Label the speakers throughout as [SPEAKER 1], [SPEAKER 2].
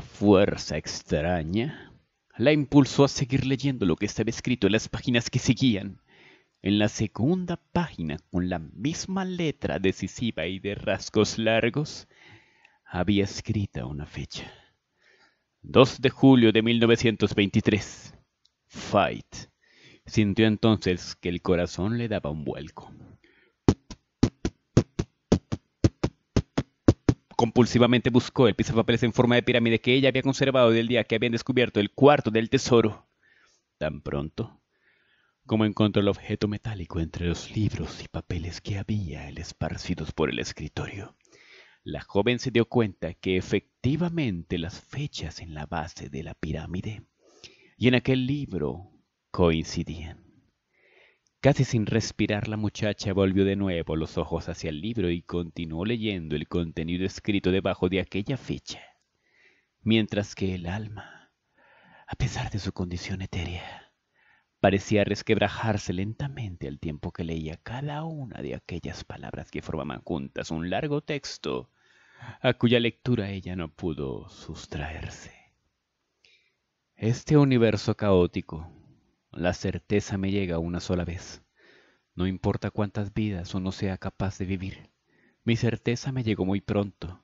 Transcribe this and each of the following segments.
[SPEAKER 1] fuerza extraña la impulsó a seguir leyendo lo que estaba escrito en las páginas que seguían. En la segunda página, con la misma letra decisiva y de rasgos largos, había escrita una fecha. 2 de julio de 1923. Fight. Sintió entonces que el corazón le daba un vuelco. Compulsivamente buscó el pizapapeles en forma de pirámide que ella había conservado del día que habían descubierto el cuarto del tesoro. Tan pronto como encontró el objeto metálico entre los libros y papeles que había esparcidos por el escritorio, la joven se dio cuenta que efectivamente las fechas en la base de la pirámide y en aquel libro coincidían. Casi sin respirar la muchacha volvió de nuevo los ojos hacia el libro y continuó leyendo el contenido escrito debajo de aquella fecha, mientras que el alma, a pesar de su condición etérea, parecía resquebrajarse lentamente al tiempo que leía cada una de aquellas palabras que formaban juntas un largo texto, a cuya lectura ella no pudo sustraerse. Este universo caótico, la certeza me llega una sola vez. No importa cuántas vidas uno sea capaz de vivir. Mi certeza me llegó muy pronto,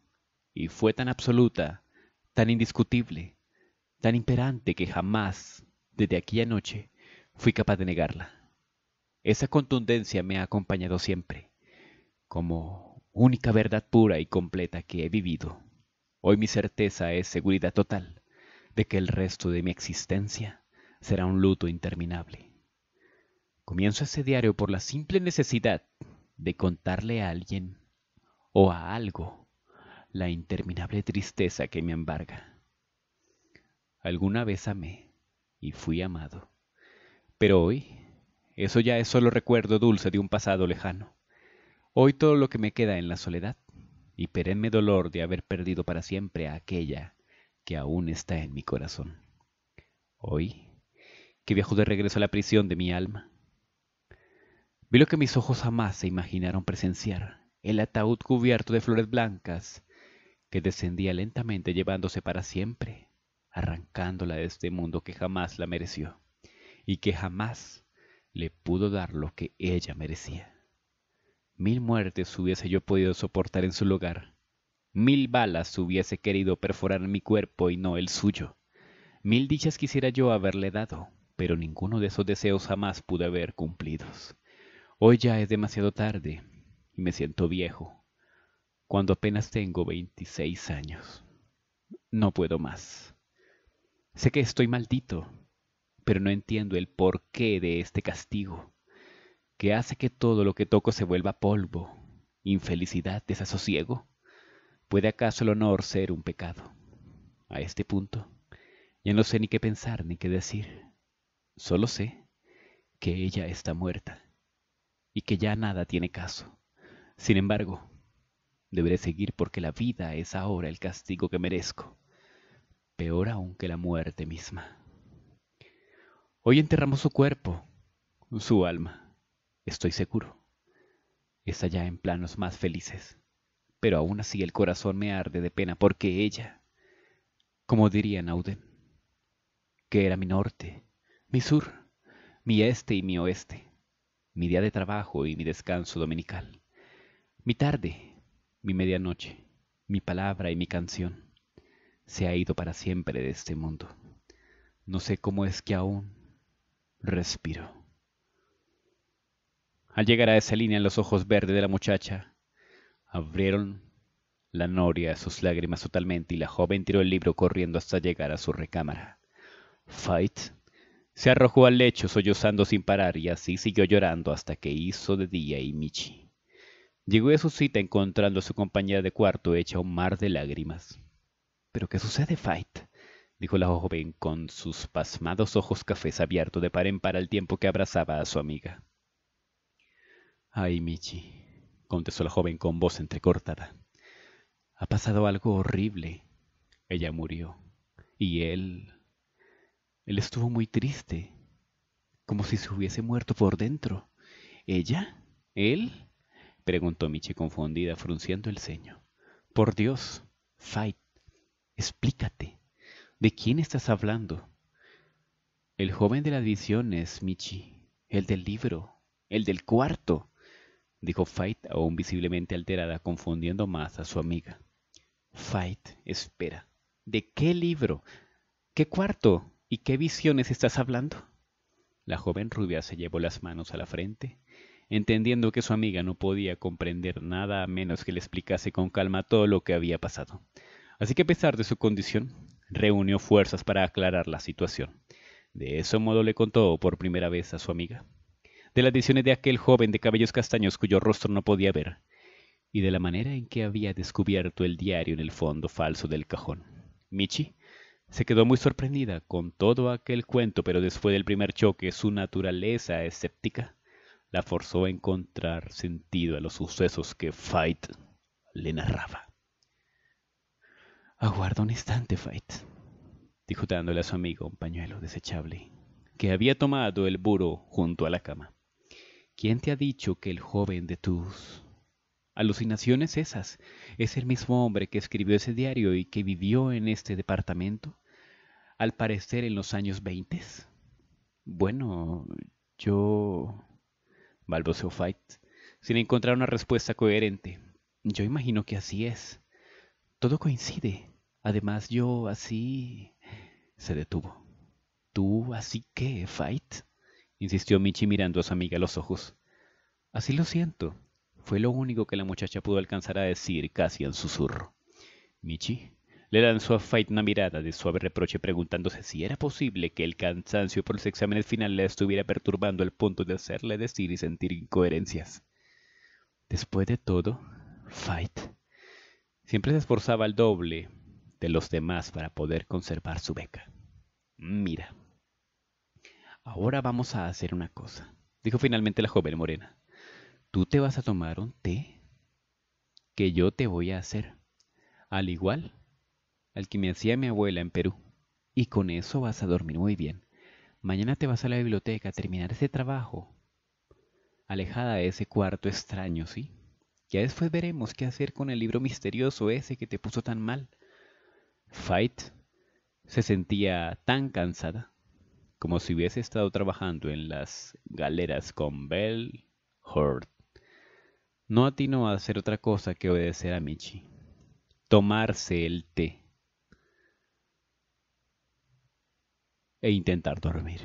[SPEAKER 1] y fue tan absoluta, tan indiscutible, tan imperante que jamás, desde aquella noche, fui capaz de negarla. Esa contundencia me ha acompañado siempre, como única verdad pura y completa que he vivido. Hoy mi certeza es seguridad total de que el resto de mi existencia será un luto interminable. Comienzo ese diario por la simple necesidad de contarle a alguien o a algo la interminable tristeza que me embarga. Alguna vez amé y fui amado, pero hoy eso ya es solo recuerdo dulce de un pasado lejano. Hoy todo lo que me queda en la soledad y perenne dolor de haber perdido para siempre a aquella que aún está en mi corazón. Hoy que viajó de regreso a la prisión de mi alma. Vi lo que mis ojos jamás se imaginaron presenciar, el ataúd cubierto de flores blancas que descendía lentamente llevándose para siempre, arrancándola de este mundo que jamás la mereció y que jamás le pudo dar lo que ella merecía. Mil muertes hubiese yo podido soportar en su lugar, mil balas hubiese querido perforar mi cuerpo y no el suyo, mil dichas quisiera yo haberle dado, pero ninguno de esos deseos jamás pude haber cumplidos. Hoy ya es demasiado tarde y me siento viejo, cuando apenas tengo veintiséis años. No puedo más. Sé que estoy maldito, pero no entiendo el porqué de este castigo, que hace que todo lo que toco se vuelva polvo, infelicidad, desasosiego. ¿Puede acaso el honor ser un pecado? A este punto, ya no sé ni qué pensar ni qué decir. Solo sé que ella está muerta y que ya nada tiene caso. Sin embargo, deberé seguir porque la vida es ahora el castigo que merezco, peor aún que la muerte misma. Hoy enterramos su cuerpo, su alma, estoy seguro. Está ya en planos más felices, pero aún así el corazón me arde de pena porque ella, como diría Nauden, que era mi norte, mi sur, mi este y mi oeste, mi día de trabajo y mi descanso dominical, mi tarde, mi medianoche, mi palabra y mi canción. Se ha ido para siempre de este mundo. No sé cómo es que aún respiro. Al llegar a esa línea en los ojos verdes de la muchacha, abrieron la noria sus lágrimas totalmente y la joven tiró el libro corriendo hasta llegar a su recámara. Fight se arrojó al lecho sollozando sin parar y así siguió llorando hasta que hizo de día y Michi. Llegó a su cita encontrando a su compañera de cuarto hecha un mar de lágrimas. ¿Pero qué sucede, Fight? dijo la joven con sus pasmados ojos cafés abiertos de par en par al tiempo que abrazaba a su amiga. Ay, Michi, contestó la joven con voz entrecortada. Ha pasado algo horrible. Ella murió. Y él... Él estuvo muy triste, como si se hubiese muerto por dentro. ¿Ella? ¿Él? preguntó Michi confundida, frunciendo el ceño. Por Dios, Fight, explícate. ¿De quién estás hablando? El joven de la las es Michi, el del libro, el del cuarto, dijo Fight, aún visiblemente alterada, confundiendo más a su amiga. Fight, espera. ¿De qué libro? ¿Qué cuarto? ¿Y qué visiones estás hablando? La joven rubia se llevó las manos a la frente, entendiendo que su amiga no podía comprender nada a menos que le explicase con calma todo lo que había pasado. Así que a pesar de su condición, reunió fuerzas para aclarar la situación. De ese modo le contó por primera vez a su amiga de las visiones de aquel joven de cabellos castaños cuyo rostro no podía ver, y de la manera en que había descubierto el diario en el fondo falso del cajón. Michi se quedó muy sorprendida con todo aquel cuento, pero después del primer choque su naturaleza escéptica la forzó a encontrar sentido a los sucesos que Fight le narraba. Aguarda un instante, Fight, dijo dándole a su amigo un pañuelo desechable que había tomado el buro junto a la cama. ¿Quién te ha dicho que el joven de tus alucinaciones esas es el mismo hombre que escribió ese diario y que vivió en este departamento? al parecer en los años 20. Bueno, yo... balbuceó Fight, sin encontrar una respuesta coherente. Yo imagino que así es. Todo coincide. Además, yo así... Se detuvo. ¿Tú así qué, Fight? insistió Michi mirando a su amiga a los ojos. Así lo siento. Fue lo único que la muchacha pudo alcanzar a decir casi en susurro. Michi, le lanzó a Fight una mirada de suave reproche preguntándose si era posible que el cansancio por los exámenes finales la estuviera perturbando al punto de hacerle decir y sentir incoherencias. Después de todo, Fight siempre se esforzaba al doble de los demás para poder conservar su beca. Mira, ahora vamos a hacer una cosa, dijo finalmente la joven morena. Tú te vas a tomar un té que yo te voy a hacer, al igual al que me hacía mi abuela en Perú. Y con eso vas a dormir muy bien. Mañana te vas a la biblioteca a terminar ese trabajo. Alejada de ese cuarto extraño, ¿sí? Ya después veremos qué hacer con el libro misterioso ese que te puso tan mal. Fight se sentía tan cansada como si hubiese estado trabajando en las galeras con Bell Hurt. No atinó a hacer otra cosa que obedecer a Michi. Tomarse el té. e intentar dormir.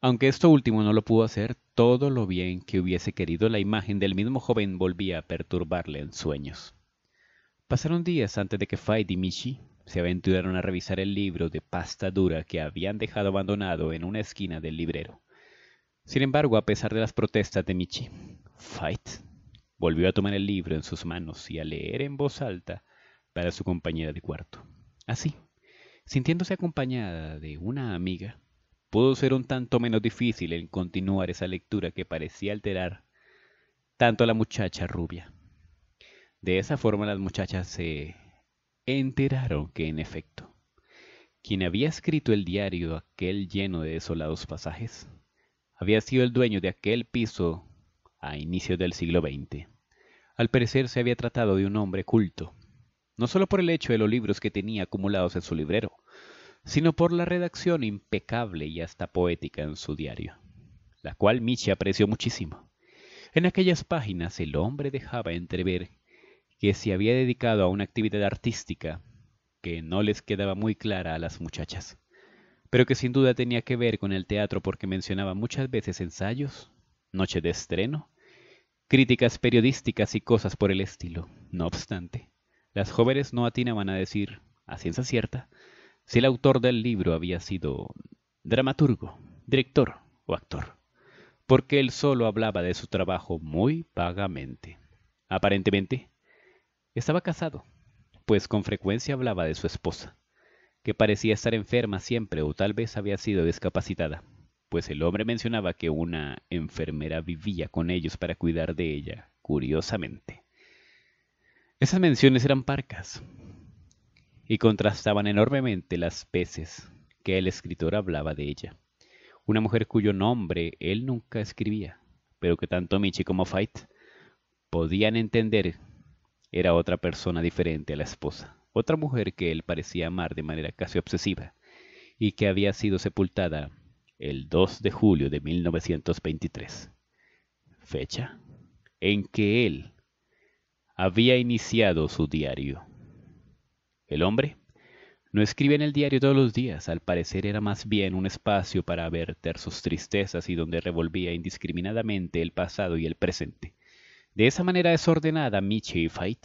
[SPEAKER 1] Aunque esto último no lo pudo hacer, todo lo bien que hubiese querido la imagen del mismo joven volvía a perturbarle en sueños. Pasaron días antes de que Fight y Michi se aventuraron a revisar el libro de pasta dura que habían dejado abandonado en una esquina del librero. Sin embargo, a pesar de las protestas de Michi, Fight volvió a tomar el libro en sus manos y a leer en voz alta para su compañera de cuarto. Así, Sintiéndose acompañada de una amiga, pudo ser un tanto menos difícil el continuar esa lectura que parecía alterar tanto a la muchacha rubia. De esa forma las muchachas se enteraron que en efecto, quien había escrito el diario aquel lleno de desolados pasajes, había sido el dueño de aquel piso a inicios del siglo XX. Al parecer se había tratado de un hombre culto, no solo por el hecho de los libros que tenía acumulados en su librero, sino por la redacción impecable y hasta poética en su diario, la cual Michi apreció muchísimo. En aquellas páginas el hombre dejaba entrever que se había dedicado a una actividad artística que no les quedaba muy clara a las muchachas, pero que sin duda tenía que ver con el teatro porque mencionaba muchas veces ensayos, noches de estreno, críticas periodísticas y cosas por el estilo. No obstante, las jóvenes no atinaban a decir, a ciencia cierta, si el autor del libro había sido dramaturgo, director o actor, porque él solo hablaba de su trabajo muy vagamente. Aparentemente, estaba casado, pues con frecuencia hablaba de su esposa, que parecía estar enferma siempre o tal vez había sido discapacitada, pues el hombre mencionaba que una enfermera vivía con ellos para cuidar de ella, curiosamente. Esas menciones eran parcas y contrastaban enormemente las veces que el escritor hablaba de ella, una mujer cuyo nombre él nunca escribía, pero que tanto Michi como Fight podían entender era otra persona diferente a la esposa, otra mujer que él parecía amar de manera casi obsesiva y que había sido sepultada el 2 de julio de 1923, fecha en que él había iniciado su diario. El hombre no escribe en el diario todos los días, al parecer era más bien un espacio para verter sus tristezas y donde revolvía indiscriminadamente el pasado y el presente. De esa manera desordenada, Miche y Fight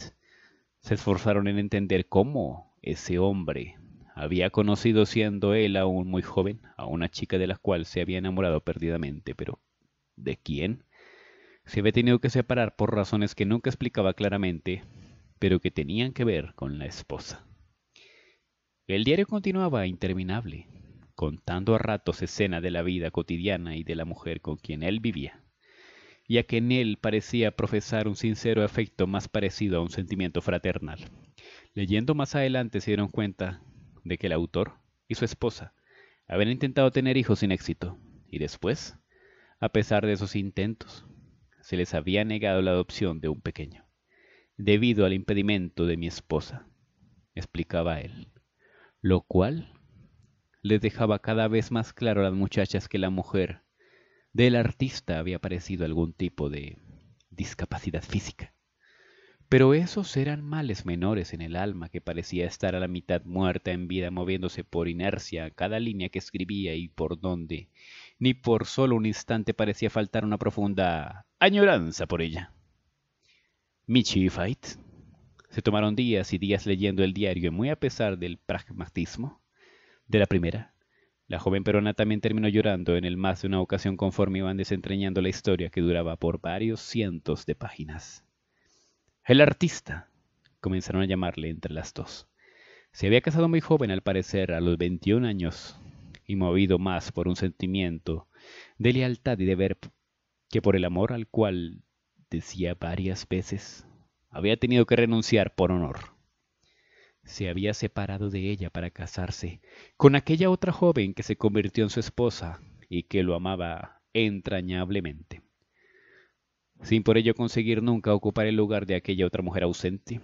[SPEAKER 1] se esforzaron en entender cómo ese hombre había conocido siendo él aún muy joven a una chica de la cual se había enamorado perdidamente, pero ¿de quién? se había tenido que separar por razones que nunca explicaba claramente, pero que tenían que ver con la esposa. El diario continuaba interminable, contando a ratos escenas de la vida cotidiana y de la mujer con quien él vivía, ya que en él parecía profesar un sincero afecto más parecido a un sentimiento fraternal. Leyendo más adelante se dieron cuenta de que el autor y su esposa habían intentado tener hijos sin éxito, y después, a pesar de esos intentos, se les había negado la adopción de un pequeño, debido al impedimento de mi esposa, explicaba él, lo cual les dejaba cada vez más claro a las muchachas que la mujer del artista había parecido algún tipo de discapacidad física. Pero esos eran males menores en el alma que parecía estar a la mitad muerta en vida moviéndose por inercia a cada línea que escribía y por donde ni por solo un instante parecía faltar una profunda añoranza por ella. Michi y Fight se tomaron días y días leyendo el diario y muy a pesar del pragmatismo de la primera, la joven perona también terminó llorando en el más de una ocasión conforme iban desentrañando la historia que duraba por varios cientos de páginas. El artista, comenzaron a llamarle entre las dos. Se había casado muy joven, al parecer, a los 21 años, y movido más por un sentimiento de lealtad y deber que por el amor al cual, decía varias veces, había tenido que renunciar por honor. Se había separado de ella para casarse con aquella otra joven que se convirtió en su esposa y que lo amaba entrañablemente, sin por ello conseguir nunca ocupar el lugar de aquella otra mujer ausente.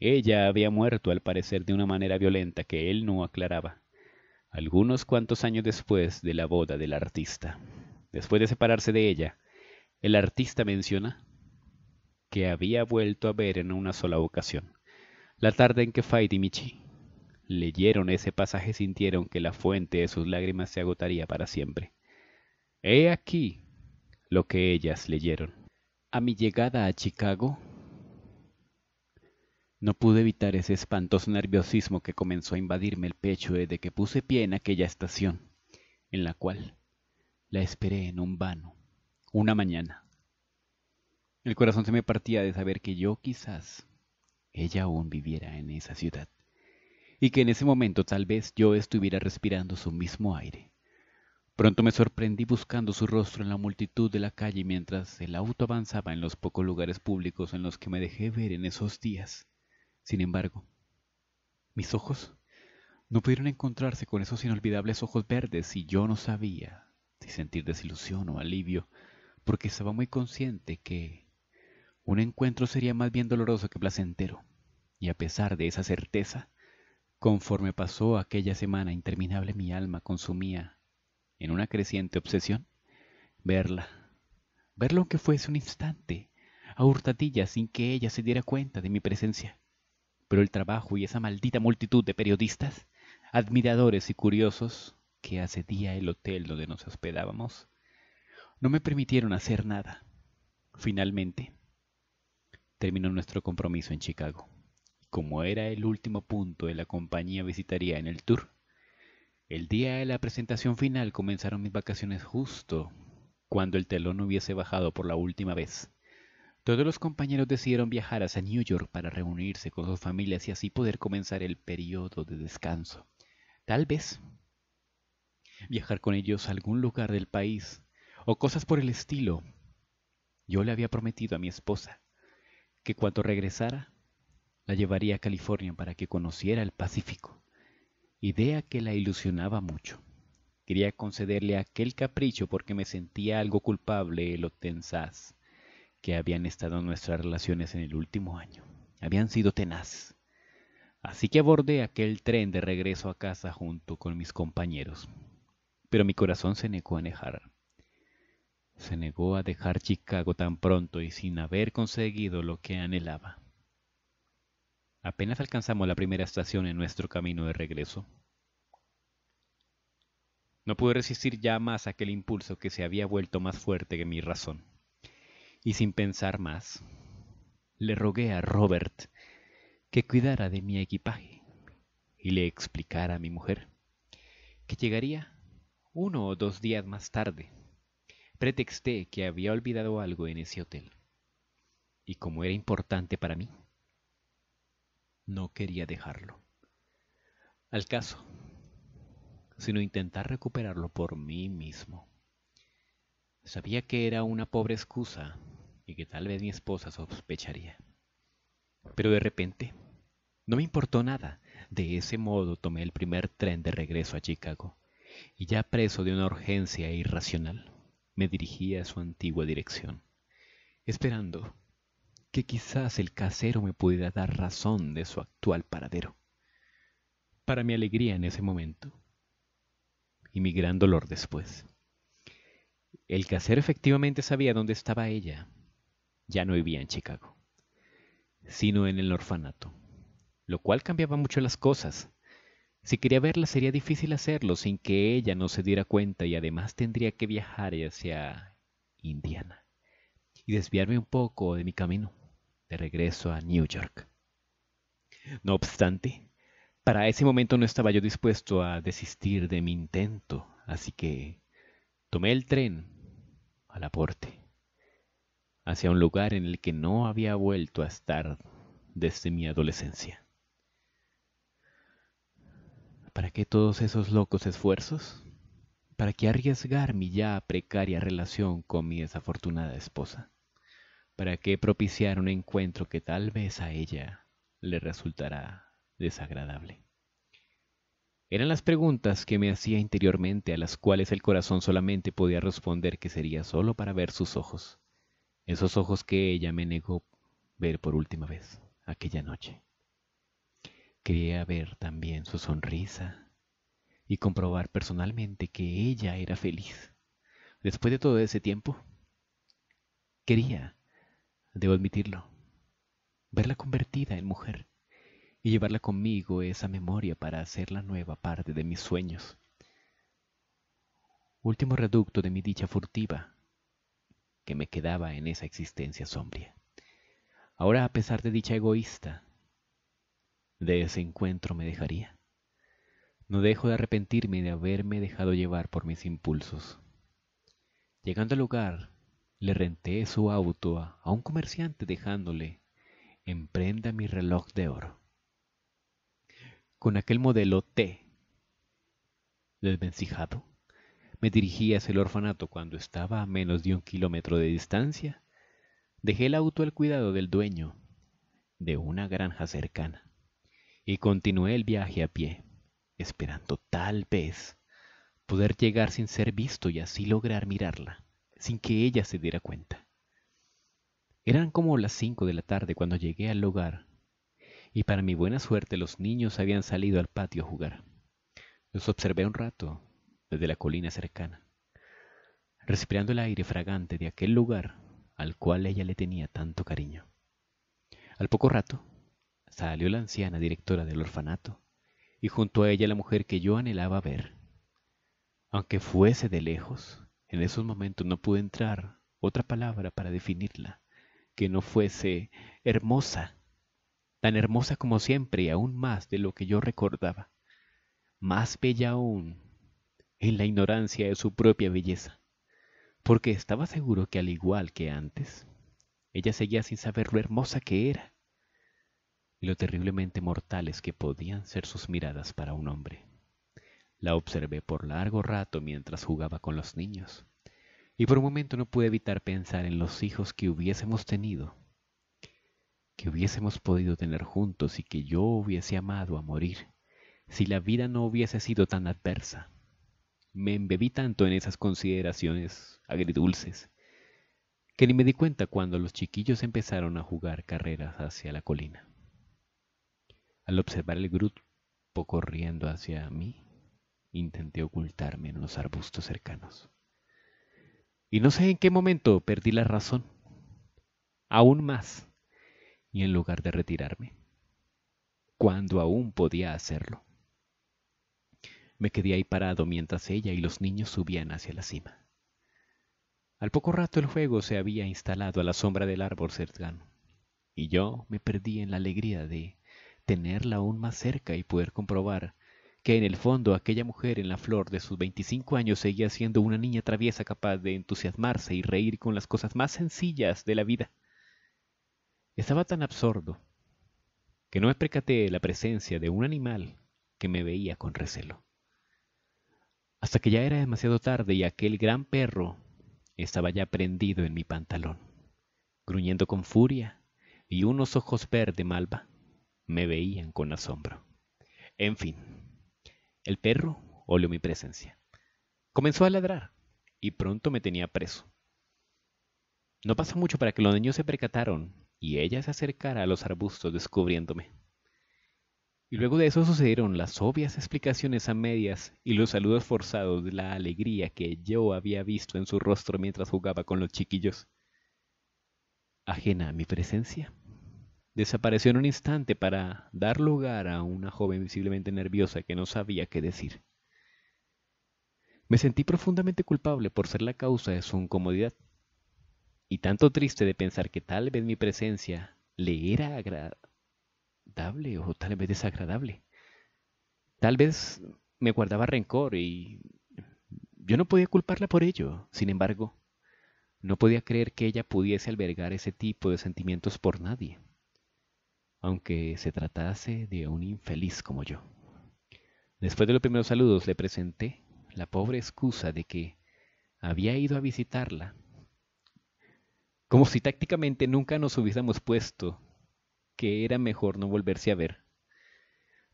[SPEAKER 1] Ella había muerto al parecer de una manera violenta que él no aclaraba algunos cuantos años después de la boda del artista. Después de separarse de ella, el artista menciona que había vuelto a ver en una sola ocasión, la tarde en que Fai y Michi leyeron ese pasaje sintieron que la fuente de sus lágrimas se agotaría para siempre. He aquí lo que ellas leyeron. A mi llegada a Chicago, no pude evitar ese espantoso nerviosismo que comenzó a invadirme el pecho desde que puse pie en aquella estación, en la cual la esperé en un vano, una mañana. El corazón se me partía de saber que yo quizás, ella aún viviera en esa ciudad, y que en ese momento tal vez yo estuviera respirando su mismo aire. Pronto me sorprendí buscando su rostro en la multitud de la calle mientras el auto avanzaba en los pocos lugares públicos en los que me dejé ver en esos días. Sin embargo, mis ojos no pudieron encontrarse con esos inolvidables ojos verdes y yo no sabía si sentir desilusión o alivio, porque estaba muy consciente que un encuentro sería más bien doloroso que placentero. Y a pesar de esa certeza, conforme pasó aquella semana interminable mi alma consumía en una creciente obsesión verla, verlo aunque fuese un instante, a hurtadillas sin que ella se diera cuenta de mi presencia pero el trabajo y esa maldita multitud de periodistas, admiradores y curiosos que hace día el hotel donde nos hospedábamos, no me permitieron hacer nada. Finalmente, terminó nuestro compromiso en Chicago. Como era el último punto de la compañía visitaría en el tour, el día de la presentación final comenzaron mis vacaciones justo cuando el telón hubiese bajado por la última vez. Todos los compañeros decidieron viajar hacia New York para reunirse con sus familias y así poder comenzar el periodo de descanso. Tal vez viajar con ellos a algún lugar del país o cosas por el estilo. Yo le había prometido a mi esposa que cuando regresara la llevaría a California para que conociera el Pacífico, idea que la ilusionaba mucho. Quería concederle aquel capricho porque me sentía algo culpable, lo Tensas que habían estado en nuestras relaciones en el último año. Habían sido tenaz. Así que abordé aquel tren de regreso a casa junto con mis compañeros. Pero mi corazón se negó a dejar. Se negó a dejar Chicago tan pronto y sin haber conseguido lo que anhelaba. Apenas alcanzamos la primera estación en nuestro camino de regreso. No pude resistir ya más aquel impulso que se había vuelto más fuerte que mi razón y sin pensar más, le rogué a Robert que cuidara de mi equipaje y le explicara a mi mujer que llegaría uno o dos días más tarde. Pretexté que había olvidado algo en ese hotel y como era importante para mí, no quería dejarlo. Al caso, sino intentar recuperarlo por mí mismo. Sabía que era una pobre excusa y que tal vez mi esposa sospecharía. Pero de repente, no me importó nada. De ese modo tomé el primer tren de regreso a Chicago y ya preso de una urgencia irracional, me dirigí a su antigua dirección, esperando que quizás el casero me pudiera dar razón de su actual paradero. Para mi alegría en ese momento y mi gran dolor después. El casero efectivamente sabía dónde estaba ella. Ya no vivía en Chicago, sino en el orfanato, lo cual cambiaba mucho las cosas. Si quería verla sería difícil hacerlo sin que ella no se diera cuenta y además tendría que viajar hacia Indiana y desviarme un poco de mi camino de regreso a New York. No obstante, para ese momento no estaba yo dispuesto a desistir de mi intento, así que tomé el tren al aporte, hacia un lugar en el que no había vuelto a estar desde mi adolescencia. ¿Para qué todos esos locos esfuerzos? ¿Para qué arriesgar mi ya precaria relación con mi desafortunada esposa? ¿Para qué propiciar un encuentro que tal vez a ella le resultará desagradable? Eran las preguntas que me hacía interiormente, a las cuales el corazón solamente podía responder que sería solo para ver sus ojos, esos ojos que ella me negó ver por última vez aquella noche. Quería ver también su sonrisa y comprobar personalmente que ella era feliz. Después de todo ese tiempo, quería, debo admitirlo, verla convertida en mujer y llevarla conmigo esa memoria para hacerla nueva parte de mis sueños. Último reducto de mi dicha furtiva que me quedaba en esa existencia sombría. Ahora, a pesar de dicha egoísta, de ese encuentro me dejaría. No dejo de arrepentirme de haberme dejado llevar por mis impulsos. Llegando al lugar, le renté su auto a, un comerciante dejándole en prenda mi reloj de oro. Con aquel modelo T desvencijado, me dirigí hacia el orfanato cuando estaba a menos de un kilómetro de distancia. Dejé el auto al cuidado del dueño de una granja cercana y continué el viaje a pie, esperando tal vez poder llegar sin ser visto y así lograr mirarla, sin que ella se diera cuenta. Eran como las cinco de la tarde cuando llegué al hogar y para mi buena suerte los niños habían salido al patio a jugar. Los observé un rato desde la colina cercana, respirando el aire fragante de aquel lugar al cual ella le tenía tanto cariño. Al poco rato salió la anciana directora del orfanato y junto a ella la mujer que yo anhelaba ver. Aunque fuese de lejos, en esos momentos no pude entrar otra palabra para definirla que no fuese hermosa tan hermosa como siempre y aún más de lo que yo recordaba, más bella aún en la ignorancia de su propia belleza, porque estaba seguro que al igual que antes, ella seguía sin saber lo hermosa que era y lo terriblemente mortales que podían ser sus miradas para un hombre. La observé por largo rato mientras jugaba con los niños, y por un momento no pude evitar pensar en los hijos que hubiésemos tenido que hubiésemos podido tener juntos y que yo hubiese amado a morir, si la vida no hubiese sido tan adversa. Me embebí tanto en esas consideraciones agridulces que ni me di cuenta cuando los chiquillos empezaron a jugar carreras hacia la colina. Al observar el grupo corriendo hacia mí, intenté ocultarme en los arbustos cercanos. Y no sé en qué momento perdí la razón. Aún más, y en lugar de retirarme, cuando aún podía hacerlo. Me quedé ahí parado mientras ella y los niños subían hacia la cima. Al poco rato el juego se había instalado a la sombra del árbol cercano, y yo me perdí en la alegría de tenerla aún más cerca y poder comprobar que en el fondo aquella mujer en la flor de sus 25 años seguía siendo una niña traviesa capaz de entusiasmarse y reír con las cosas más sencillas de la vida. Estaba tan absorto que no me percaté de la presencia de un animal que me veía con recelo. Hasta que ya era demasiado tarde y aquel gran perro estaba ya prendido en mi pantalón, gruñendo con furia, y unos ojos verde malva me veían con asombro. En fin, el perro olió mi presencia. Comenzó a ladrar y pronto me tenía preso. No pasó mucho para que los niños se percataron y ella se acercara a los arbustos descubriéndome. Y luego de eso sucedieron las obvias explicaciones a medias y los saludos forzados de la alegría que yo había visto en su rostro mientras jugaba con los chiquillos. Ajena a mi presencia, desapareció en un instante para dar lugar a una joven visiblemente nerviosa que no sabía qué decir. Me sentí profundamente culpable por ser la causa de su incomodidad, y tanto triste de pensar que tal vez mi presencia le era agradable o tal vez desagradable. Tal vez me guardaba rencor y yo no podía culparla por ello. Sin embargo, no podía creer que ella pudiese albergar ese tipo de sentimientos por nadie, aunque se tratase de un infeliz como yo. Después de los primeros saludos le presenté la pobre excusa de que había ido a visitarla como si tácticamente nunca nos hubiésemos puesto que era mejor no volverse a ver.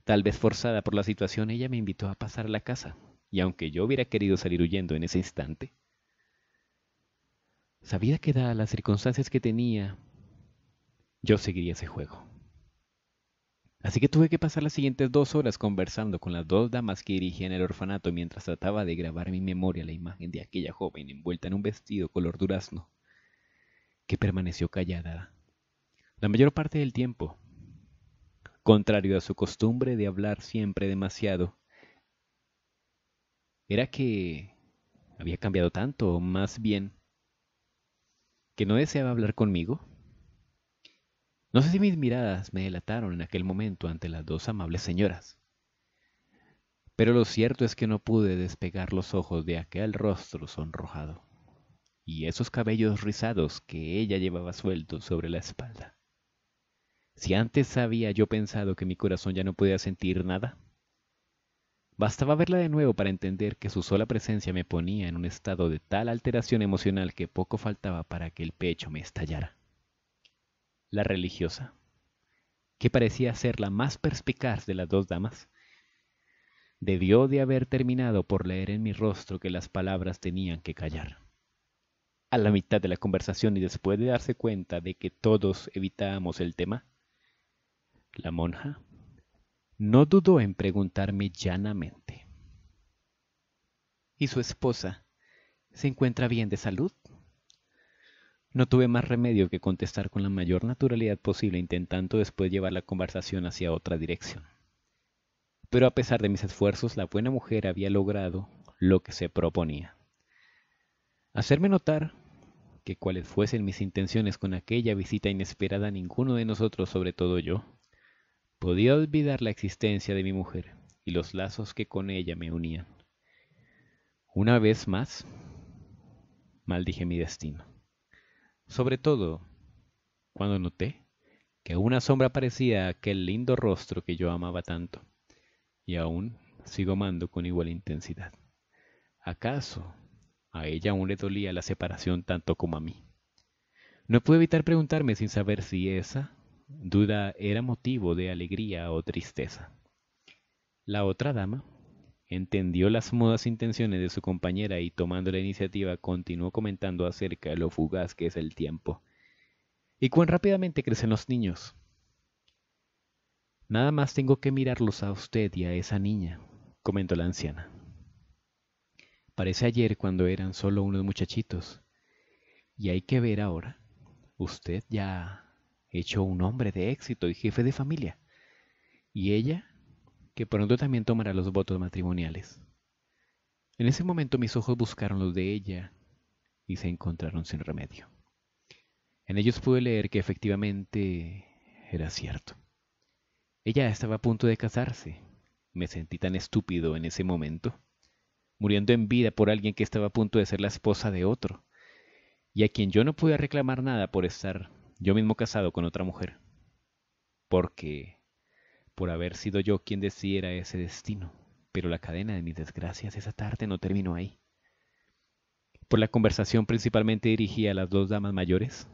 [SPEAKER 1] Tal vez forzada por la situación, ella me invitó a pasar a la casa, y aunque yo hubiera querido salir huyendo en ese instante, sabía que dadas las circunstancias que tenía, yo seguiría ese juego. Así que tuve que pasar las siguientes dos horas conversando con las dos damas que dirigían el orfanato mientras trataba de grabar en mi memoria la imagen de aquella joven envuelta en un vestido color durazno que permaneció callada la mayor parte del tiempo. Contrario a su costumbre de hablar siempre demasiado, era que había cambiado tanto, o más bien, que no deseaba hablar conmigo. No sé si mis miradas me delataron en aquel momento ante las dos amables señoras, pero lo cierto es que no pude despegar los ojos de aquel rostro sonrojado y esos cabellos rizados que ella llevaba sueltos sobre la espalda. Si antes había yo pensado que mi corazón ya no podía sentir nada, bastaba verla de nuevo para entender que su sola presencia me ponía en un estado de tal alteración emocional que poco faltaba para que el pecho me estallara. La religiosa, que parecía ser la más perspicaz de las dos damas, debió de haber terminado por leer en mi rostro que las palabras tenían que callar la mitad de la conversación y después de darse cuenta de que todos evitábamos el tema, la monja no dudó en preguntarme llanamente. ¿Y su esposa se encuentra bien de salud? No tuve más remedio que contestar con la mayor naturalidad posible, intentando después llevar la conversación hacia otra dirección. Pero a pesar de mis esfuerzos, la buena mujer había logrado lo que se proponía. Hacerme notar que cuáles fuesen mis intenciones con aquella visita inesperada, ninguno de nosotros, sobre todo yo, podía olvidar la existencia de mi mujer y los lazos que con ella me unían. Una vez más, maldije mi destino. Sobre todo, cuando noté que una sombra parecía aquel lindo rostro que yo amaba tanto, y aún sigo amando con igual intensidad. ¿Acaso a ella aún le dolía la separación tanto como a mí. No pude evitar preguntarme sin saber si esa duda era motivo de alegría o tristeza. La otra dama entendió las mudas intenciones de su compañera y tomando la iniciativa continuó comentando acerca de lo fugaz que es el tiempo y cuán rápidamente crecen los niños. Nada más tengo que mirarlos a usted y a esa niña, comentó la anciana. Parece ayer cuando eran solo unos muchachitos. Y hay que ver ahora. Usted ya hecho un hombre de éxito y jefe de familia. Y ella, que pronto también tomará los votos matrimoniales. En ese momento mis ojos buscaron los de ella y se encontraron sin remedio. En ellos pude leer que efectivamente era cierto. Ella estaba a punto de casarse. Me sentí tan estúpido en ese momento muriendo en vida por alguien que estaba a punto de ser la esposa de otro, y a quien yo no podía reclamar nada por estar yo mismo casado con otra mujer, porque por haber sido yo quien decidiera ese destino, pero la cadena de mis desgracias esa tarde no terminó ahí. Por la conversación principalmente dirigida a las dos damas mayores,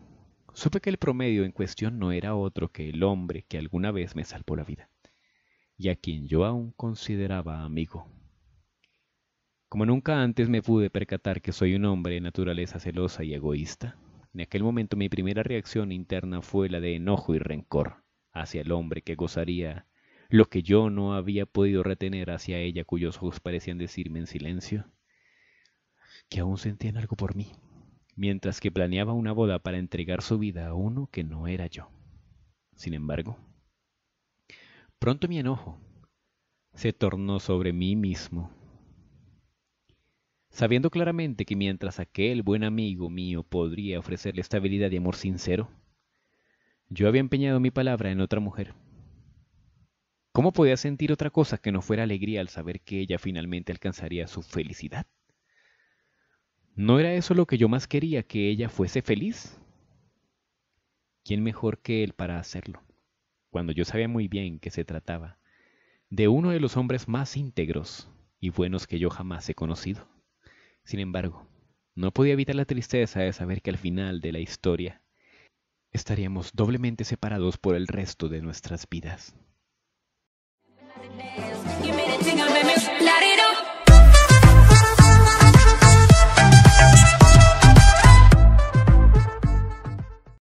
[SPEAKER 1] supe que el promedio en cuestión no era otro que el hombre que alguna vez me salvó la vida, y a quien yo aún consideraba amigo. Como nunca antes me pude percatar que soy un hombre de naturaleza celosa y egoísta, en aquel momento mi primera reacción interna fue la de enojo y rencor hacia el hombre que gozaría lo que yo no había podido retener hacia ella cuyos ojos parecían decirme en silencio que aún sentían algo por mí, mientras que planeaba una boda para entregar su vida a uno que no era yo. Sin embargo, pronto mi enojo se tornó sobre mí mismo sabiendo claramente que mientras aquel buen amigo mío podría ofrecerle estabilidad y amor sincero, yo había empeñado mi palabra en otra mujer. ¿Cómo podía sentir otra cosa que no fuera alegría al saber que ella finalmente alcanzaría su felicidad? ¿No era eso lo que yo más quería, que ella fuese feliz? ¿Quién mejor que él para hacerlo? Cuando yo sabía muy bien que se trataba de uno de los hombres más íntegros y buenos que yo jamás he conocido. Sin embargo, no podía evitar la tristeza de saber que al final de la historia estaríamos doblemente separados por el resto de nuestras vidas.